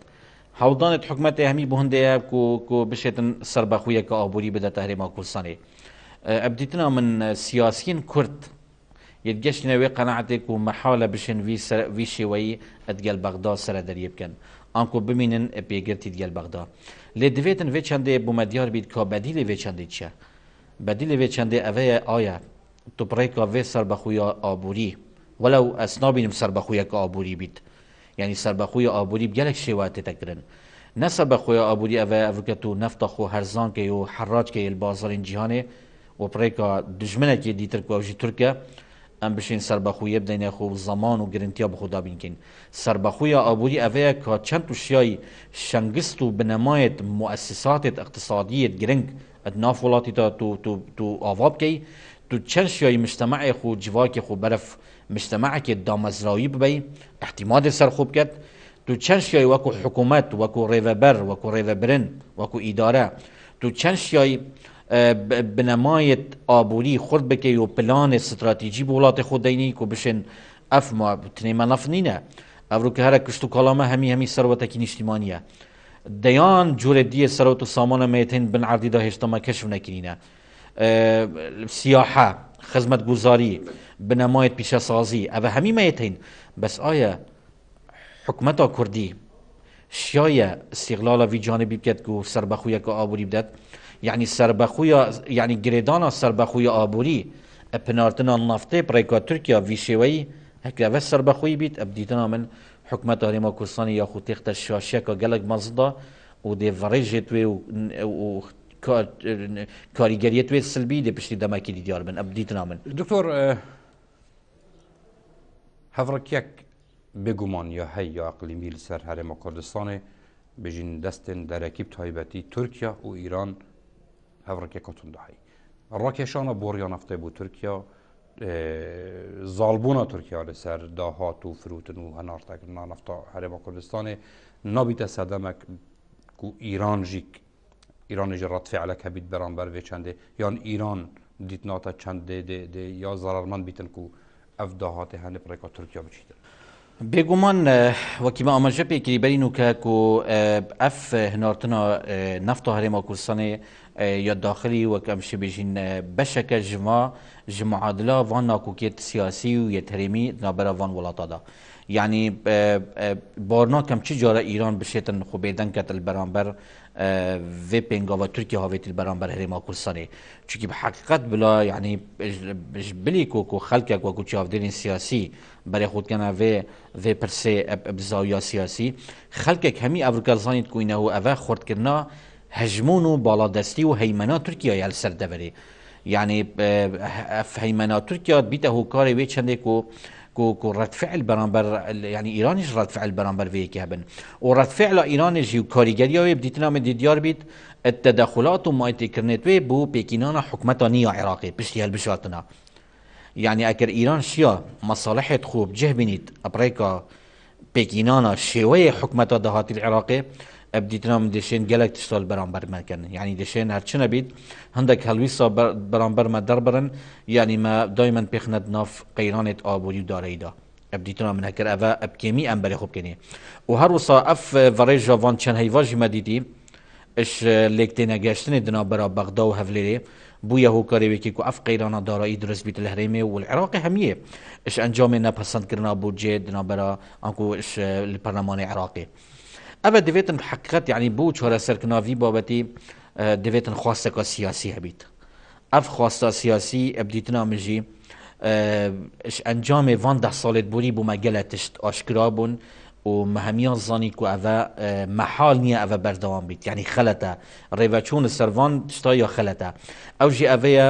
هولدانة حكمة همي بهندية كو كو بشتن سربا خويا كابوري بدا تهريما كلساني ابديتنا من سياسيين كرد يتجشنا وي قناعتك ومحاولة بشن في سر في شوي اتقال بغداد سر دريب كان انكو بمينن بيجرتي ديال بغداد لي ديفيتن فيتشاندي بومديار بيد كا بديل فيتشاندي تشا بديل فيتشاندي اوي ايا بريكو في سربخويا آبوري ولو أسنابين سربخويا آبوري بيت يعني سربخويا آبوري بيالك شوات تكرن نسب خويا آبوري أفا أفكتو نفتا خو هرزان كي حراج كي البازارين جيهاني بريكا دجمنة كي دي تركيا وجي تركيا ام بشین سربخویه بدين خو زمان و گرنتيا به خدا بینکن سربخویه آبوري اوه كا چند تو شیای شنگست و مؤسسات اقتصادية گرنگ ادناف ولاتی تو, تو, تو آواب کی تو چند شیای مجتمع خو جواک خو برف مجتمع که دامزرایی ببی احتماد سر خوب کرد تو چند شیای وکو حکومت وکو ریوبر وکو ریوبرن وکو اداره تو چند شیای بنمایت آبوری خود بکی و پلان استراتیجی بولات خود دینی که بشن اف ما تنیما نفنینه او رو که هر کشتو کلامه همی همی سروت کی نشتیمانیه دیان جوردی سروت و سامان میتین بن عردی دا ما کشف نکنینه سیاحه خدمتگزاری به نمایت پیشه سازی او همین میتین بس آیا حکمت کردی شایع استقلال وی جانبی بکد که سربخویا که آبوری بدد یعنی سربخویا یعنی گریدانا سربخویا آبوری اپنارتنا نفته پریکا ترکیا وی شوی هکلا و سربخوی بیت ابدیتنا من حکمت هریما کردستانی یا خود تخت شاشیا که گلگ مزدا و دی ورجت و کاریگریت و سلبی دێ پشتی دەماکی دیار بن اب دیتنا من دکتۆر هەڕکیەک بگمان یا هی یا عقلیمی لەسەر هەرێمە بجین دستن در اکیب تایبتی ترکیه و ایران ئیران هەڕکێک کۆتونداهی ڕاکێشانە بۆڕیا بو بود ترکیه ترکیه تورکیا لسر داهات و فروتن و هەنارتەکردنا نفتا هەرێمە کردستانه نابیت سدمک کو ایران جیک ایران رد فعلک هبید بران بر وی چنده یان ایران دیتناتا چنده ده ده یا ضررمند بیتن کو اف دهات هنه پرکا ترکیه بچیدن بێگومان وەکیمە ئاماژە پێکیبەرین و کە و ئەف هنارتنا نفتا هەرێما کوردستانی یا داخلی وەکەم شبێژین بەشەکە ژما ji muadila van nakokiyet siyasî û yetherêmî nabera van welata da. Yani barna kem çi cara îran bişêtin xubêden ketil beramber وی پنگا و ترکیه هاویتیل برانبر هریما کورسانی چونکی به حقیقت بلا یعنی بلی کو کو خلک و کو چاودین سیاسی برای خود کنه و و پرسه ابزاویا سیاسی خلک همی افرکارزانید کو اینه و اوه خورد کرنا هجمون و بالادستی و هیمنا ترکیه یل سر دوری یعنی هیمنا ترکیه بیته هو کاری وی چنده کو کو کو رد فعل برانبر یعنی ایرانش رد فعل برانبر وی كابن هبن و رد فعل ایرانش و کاریگری های بدیتنا من دیار بید التدخلات و مایتی کرنت وی بو پیکینان حكمتانية عراقی پشتی هل يعني اگر ایران شیا مصالح خوب جه بینید ابريكا بيكينانا شوية حكمتا دهات العراقي اب دیتنام دشین گلک تشتال بر مکن یعنی دشین هر چی نبید هندک هلویسا بر ما دربرن یعنی يعني ما دائما پیخند ناف قیرانت آبولی داره ایدا اب دیتنام من هکر اوه اب کمی ام بری خوب کنی و هر وصا اف وره جوان چن هیواجی ما دیدی اش لیکتین گشتن دنا برا بغدا و هفلیره بويا هو كاريوي کو اف قيرانا دارا بیت بيت و والعراقي هميه اش نپسند کرنا كرنا دنا برا انكو اش لپرنمان العراقي اما دەوێتن حقیقت یعنی يعني بوو چۆرە سەرکناوی بابەتی اه، دەوێتن خواستەکە سیاسی هەبیت أف خواستا سیاسی ئەبدیتنا اه، اش انجام وان ده ساڵێت بوونی بو گەلە تشت ئاشکرا و مهمیان زانی کو ئەە اه، محال نییە ئەە بردوان بیت یعنی خەلەتە ڕێڤەچوون سەروان تشتا یا خەلەتە ئەو ژی ئەوەیە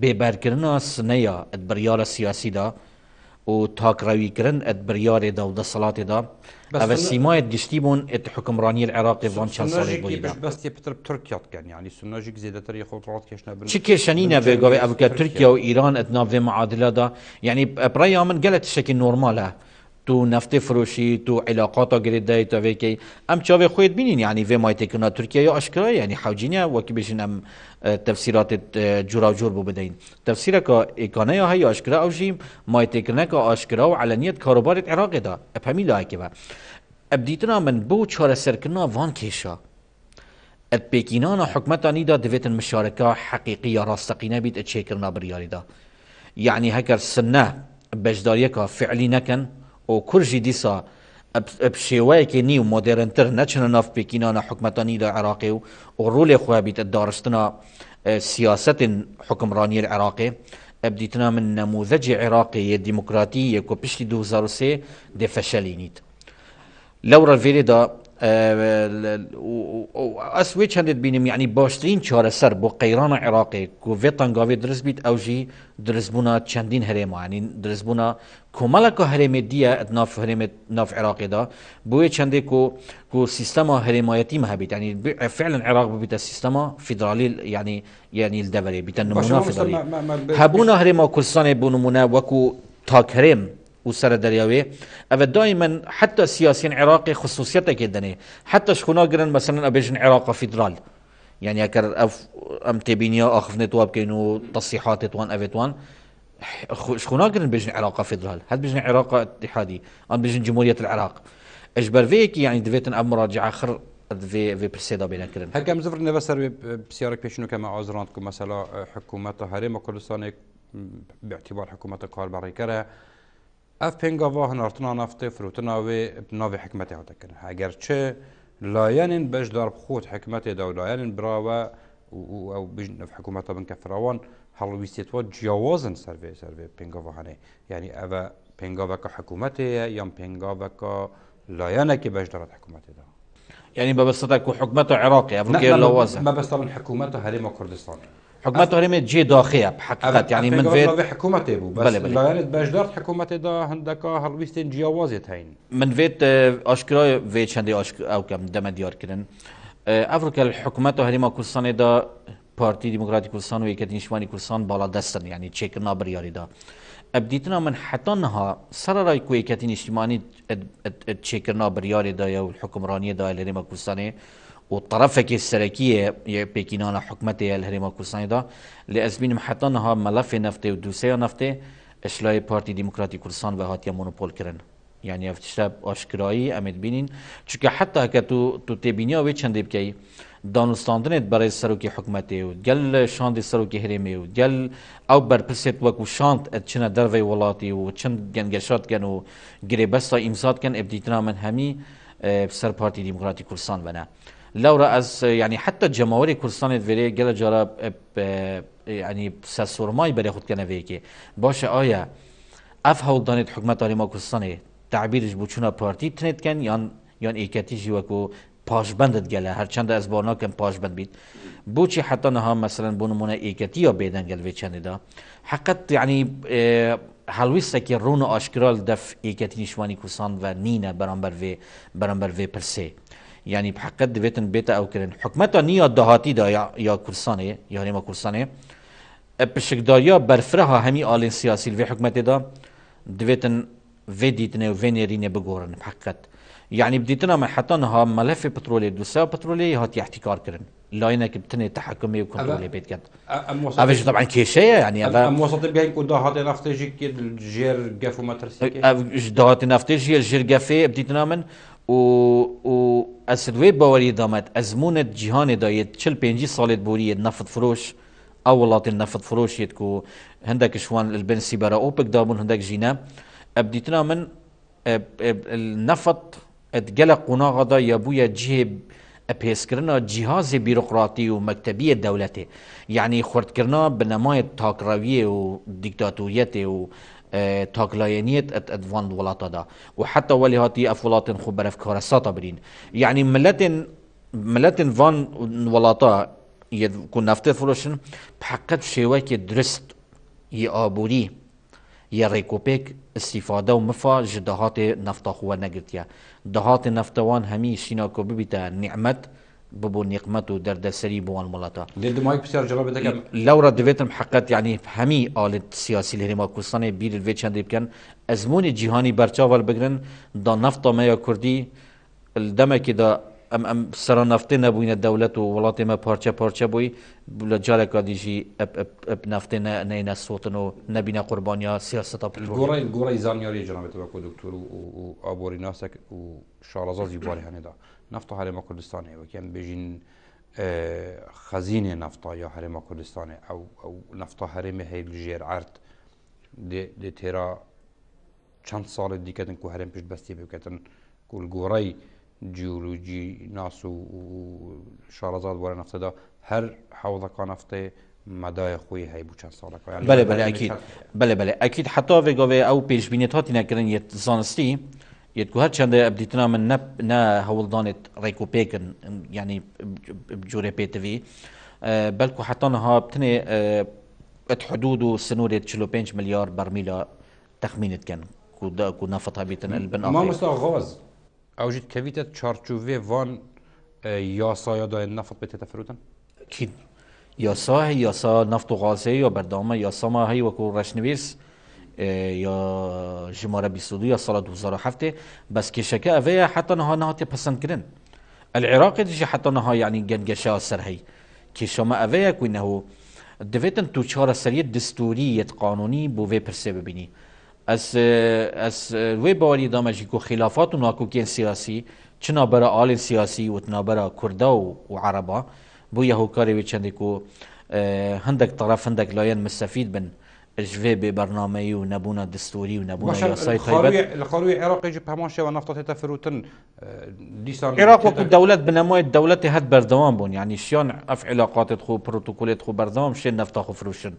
بێبەرکردنا سنەیە بریاە سیاسیدا و تاکراویکردن ات بریار دا و دا سلات دا او سیمای گشتی بون ات حکمرانی العراق وان چند ساله بودی دا بس پتر ترکیات کن یعنی سناجی زیدتر یه خود رات کشنه برن چی کشنینه به گاوه او که ترکیه و ایران ات ناوه معادله دا یعنی برای من گلت شکی نورماله تو نفت فروشی تو علاقات گریدای تو وی وکی ام چاوی خوید بینین یعنی وی مایت کنا ترکیه یا اشکرا یعنی حوجینیا و کی بشین ام اه، تفسیرات اه، جورا جور بو بدین تفسیر کا اکانه یا هی اشکرا او جیم مایت کنا کا اشکرا و علنیت کاروبار عراق دا اپمی لا کی با ابدیتنا من بو چاره سرکنا وان کیشا ات پیکینانا حکمتانی دا دویتن مشارکه حقیقی یا راستقینه بید ات شکرنا بریاری دا یعنی هکر سنه بجداریه کا فعلی نکن او کرجی دیسا اب شیوای بشێوەیەکی نی و مۆدررنتر نەچنە ناف پێکینانە حکمتانی لە عراقی او رول ڕولێ خۆیابیت دارستنا اه، سیاست حکمرانی عراقی ئەبدیتنا من نموذج عراقی یە دیموکراتی یەک و پشتی 2023 دێفەشەلینیت لورا الفيريدا أه، يعني باشترين اس ویچ هەندێت بینیم یعنی باشترین چارەسەر او جي عێراقی و ڤێتەنگاوێ درست بیت ئەوژی درستبوونا چەندین هەرێمانی يعني درستبوونا کۆمەڵەکە اتناف دیە ناف هەرێمێت ناف عێراقیدا بۆیە چندێک و و سیستەما هەرێمایەتی هەبیت يعني فعلا فعلن بيتا سيستما فيدرالي يعني يعني الدبري بيتا نمونا فيدرالي فدرالی هەبوونا هەرێما بو نمونا وكو تاك هريم وسر دریاوی او دائما حتی سیاسیین عراق خصوصیت کدنه حتى حتی شخونا گرن مثلا ابجن عراق فدرال يعني اكر اف ام تبينيا اخف نتواب كينو تصريحات توان افتوان شخونا قرن بيجن عراق فيدرال هاد بيجن عراق اتحادي ان بيجن جمهوريه العراق اجبر فيك يعني دفيتن اب مراجع اخر في في برسيدا بين كرن هكا مزفرنا بس بسيارك بيشنو كما عذرانكم مثلا حكومه هريم كردستان باعتبار حكومه قال بريكره اف پنگاوا هنارتنا نفت فروتنا و ناوی حکمت ها دکن اگرچه لاینین بش دار بخوت حکمت دا و لاینین براوا او بجن في حكومات بن كفراوان هل ويستيت جوازن سرفي سرفي بينغافا هني يعني أبا بينغافا كحكومته يم بينغافا ك لايانا كي باش دارت حكومته ده يعني ببسطك حكومته عراقي أفريقيا لوازن ما بس طبعا حكومته هريم كردستان حكومته هرمي جي داخيه بحقيقه يعني من فيت في حكومته بس بلي بلي. لغاية بجدارت حكومته دا هندكا هربيستين جياوازت هين من فيت آه، اشكرا فيت شندي اشكرا او كم دم ديار كرن آه، افريكا الحكومته هرمي كردستان دا بارتي ديمقراطي كوسان ويكت نشواني كردستان بالا دستن يعني تشيك نابر ياري دا ابديتنا من حتى نها سر راي كويكتين تشيك نابر ياري دا والحكمرانية دا اللي ريما وطرفك السلكية بكينان حكمتي الهرم الكرساني دا لأزمين محطان ها ملف نفته ودوسيا نفته اشلاي بارتي ديمقراطي كرسان وهاتيا مونوبول كرن يعني افتشتاب اشكرایی امید بینین چونکه حتی که تو تو تبینی آوی چندیب که دانستاندنت برای سروکی حکمتی و گل شاند سروکی هرمی و گل او برپرسیت وکو شاند چنه دروی ولاتی و چند گنگشات کن و گریبستا امزاد کن ابدیتنا من همی سر پارتی دیمقراتی کردستان بنه لورا از یعنی حتی جمهوری کردستان وری گل جارا یعنی سرسورمای برای خود کنه که باشه آیا اف هول دانید حکمت ما کردستان تعبیرش بود چونه پارتی تنید کن یان یان ایکتی پاش کو بندت گله هر چند از بانا پاش بند بید بو چی حتی نها مثلا بونمونه ایکتی یا بیدن گل وی چندی دا حقیقت یعنی که رون آشکرال دف ایکتی نشوانی کسان و نینه برانبر وی برانبر وی پرسه يعني بحقیقت دفتن بيتا او کرن حكمتا نيا دهاتي دا يا كرساني يا ريما كرساني بشك دايا برفرها همي آلین سياسي في حكمتا دا دفتن في ديتنا و وی نرینه بگورن يعني بديتنا ما حتى نها ملف بترولي دوسا بترولي هاتي احتكار كرن لاينه كبتني تحكمي وكنترولي بيت كد افش طبعا كيشيا يعني افا ام وسط بها يكون ده نفتجي كي الجير كافو ما ترسيكي اف دهات نفتجي الجير قفي بديتنا من و او اسدوی باوری دامد از مونت جهان داید چل پینجی سالت بورید نفت فروش اولات نفت النفط فروشيت كو هندك شوان البنسي برا اوبك دابون هندك جينا ابديتنا من أب أب النفط اتقلق قناغدا يا بويا جه بحيث كرنا جهاز بيروقراطي ومكتبية دولته يعني خورد كرنا بنماية تاكراوية وديكتاتوريته و آه، تاكلاينيت ات ئەدڤند ولاتا دا وحتى ولي هاتي ئەف خبر خو بەرەفکارە برين يعني یعنی ملەتن فان ولاتا يكون کو نفتە فرۆشن بحقت درست يا ابوري يا ريكوبيك استفاده ومفا جدهات ji دەهاتێ نفتەخوە دهات دەهاتێ نفتەوان هەمی شیناکۆ ببیتە ببوو نیقمەت و دەردەسەری بۆوان وڵاتە لەورە دەبێتم حقت یعنی هەمی ئالت سیاسی لە هێما کوردستانی بیرێ چندی بکەن ئەزمموی جیهانی بەرچاوەل بگرن دا نفتەمەیە کوردی دەمێکی دا ئەم ئەم سرە نفتی نەبووینە دەولەت و وڵاتی مە پارچە پارچە بووی لە جارێکا دیژی نفتی نینە سوتن و نبینە قوربانیا سیاستە گۆڕی گۆڕی زانیاری جنابێتەوە دکتور و ئابۆری ناسێک و شارەزازی باری هەنێدا. نفط نفت کردستان و کم بیشین اه، خزینه نفتا یا هەرێمە کوردستانی ئەو ئەو نفتا هەرێمە هەیە لژێر ئارد دێ تێرا چەند ساڵی دیکەتن و هەرێم پشت بەستی بکەتن گوڵگۆڕی جیولوجی ناس و شارەزاد وەرە نفتەدا هەر حوڵەکان نفتێ مەدای خۆی هەیە بوو چەند بله بله اکید بله بله اکید حتی حتا او پیش پێشبینێت هاتی نەکردن یه زانستی یەکو هەرچەندە ئەبدیتنا من نە هەوڵدانێت ڕێک و پێکن ینی جوورێ پێتەوی بەلکو حتانەها بتنێ حدود كان كو دا كو نفط هبيتن البن ما مستوى غاز ئەوژیت کەویتە چارچوێ وان یاسایەدای آه، نەفت بێتێتە فرودن یاسا یاسا نفت و غازەیە یا بەردامە یاسەما هەی وەکو ڕشنویست یا ژمارە 22 یا سال 2007 بەسکێشەکە ئەوەیە حتا نەها نهاتێ پسەندکردن العێراقی دژی حتا نەها یعنی گەنگەشەوە سەررهەی کێشەمە ئەوەیە کوینەوە دەبێتن تو چارە سەریت دستوریەت قانونی بۆ وێ پرسێ ببینی وێ باوەری دامەژیک و خلافات و ناکوکێن سیاسی چ نابەرە ئالین سیاسی و نابەرە کووردا و و عربا بۆ یەهۆکارێ چندێک و هەندێک تەرەف هەندێک لایەن مسەفید بن جوي ببرنامج ونبونا دستوري ونبونا يا سايت طيبات القروي العراقي جب همان شيء ونفطة تفروتن العراق اه، وكو دولة بنموية دولة هاد بردوان بون يعني شيان اف علاقات تخو بروتوكولات خو بردوان مشي نفطة خو فروشن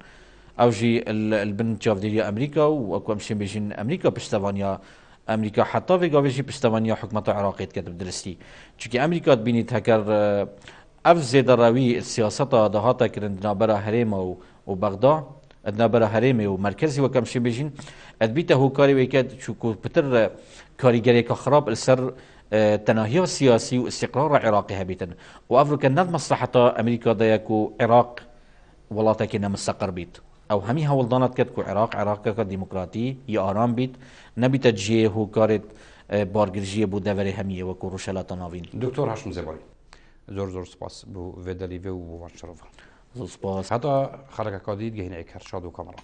او جي البن جاف ديريا امريكا وكو مشي بيجين امريكا بشتوانيا امريكا حتى في قاوي باش بشتوانيا حكمة عراقية كتب درستي چوكي امريكا بنيت هكر اف اه، زيد راوي السياسة دهاتا كرندنا برا هريمة وبغداد ادنا برا هەرێمێ و مرکزی و وەکەم شێ بێژین ئەدبیتە هۆکاری وێکات چووکو پتر کاریگەرێکە آه، خراپ لەسەر آه، تەناهیا سیاسی و استقرار عێراقی هەبیتن و ئەفرکە نەت مەسلحەتا ئەمریکا دەیەک و عێراق وڵاتێکی نەمەسەقر بیت ئەو هەمی کد کرد عراق عراق که دیموکراتی یا آرام بیت نەبیتە جێ هۆکارێت آه، بارگرژیە بۆ همیه و وەکو ڕوشەلاتە ناوین دکتور هاشم زێبایی زور زور سپاس بو وێدەلیێ و بو وانشەڕەوە. زوسپاس حتی خەڵکەکە دیت گەهینەیە کەرشاد و کەمەڕە.